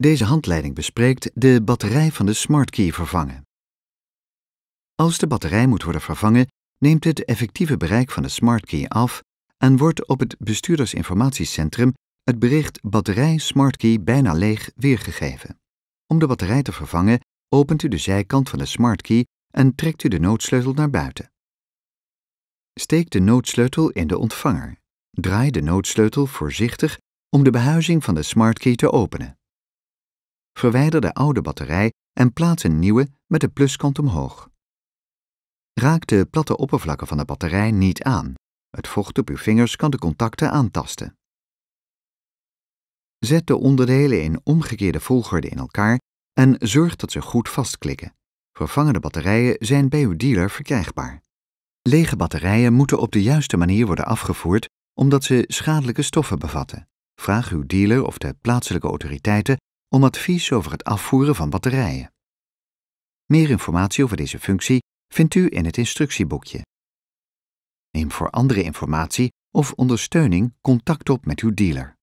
Deze handleiding bespreekt de batterij van de SmartKey vervangen. Als de batterij moet worden vervangen, neemt het effectieve bereik van de SmartKey af en wordt op het bestuurdersinformatiecentrum het bericht batterij SmartKey bijna leeg weergegeven. Om de batterij te vervangen, opent u de zijkant van de SmartKey en trekt u de noodsleutel naar buiten. Steek de noodsleutel in de ontvanger. Draai de noodsleutel voorzichtig om de behuizing van de SmartKey te openen verwijder de oude batterij en plaats een nieuwe met de pluskant omhoog. Raak de platte oppervlakken van de batterij niet aan. Het vocht op uw vingers kan de contacten aantasten. Zet de onderdelen in omgekeerde volgorde in elkaar en zorg dat ze goed vastklikken. Vervangende batterijen zijn bij uw dealer verkrijgbaar. Lege batterijen moeten op de juiste manier worden afgevoerd omdat ze schadelijke stoffen bevatten. Vraag uw dealer of de plaatselijke autoriteiten om advies over het afvoeren van batterijen. Meer informatie over deze functie vindt u in het instructieboekje. Neem voor andere informatie of ondersteuning contact op met uw dealer.